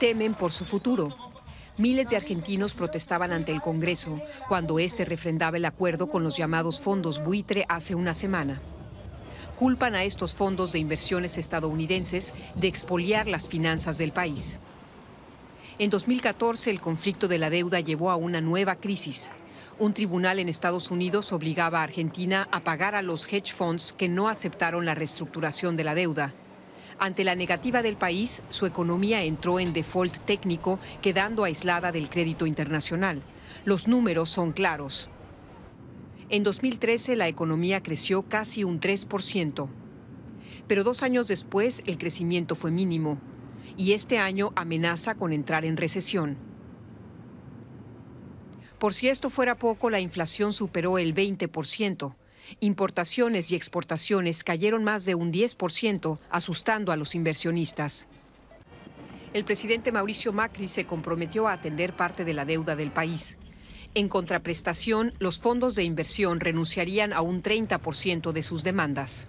temen por su futuro. Miles de argentinos protestaban ante el Congreso cuando este refrendaba el acuerdo con los llamados fondos buitre hace una semana. Culpan a estos fondos de inversiones estadounidenses de expoliar las finanzas del país. En 2014 el conflicto de la deuda llevó a una nueva crisis. Un tribunal en Estados Unidos obligaba a Argentina a pagar a los hedge funds que no aceptaron la reestructuración de la deuda. Ante la negativa del país, su economía entró en default técnico, quedando aislada del crédito internacional. Los números son claros. En 2013 la economía creció casi un 3%, pero dos años después el crecimiento fue mínimo y este año amenaza con entrar en recesión. Por si esto fuera poco, la inflación superó el 20% importaciones y exportaciones cayeron más de un 10%, asustando a los inversionistas. El presidente Mauricio Macri se comprometió a atender parte de la deuda del país. En contraprestación, los fondos de inversión renunciarían a un 30% de sus demandas.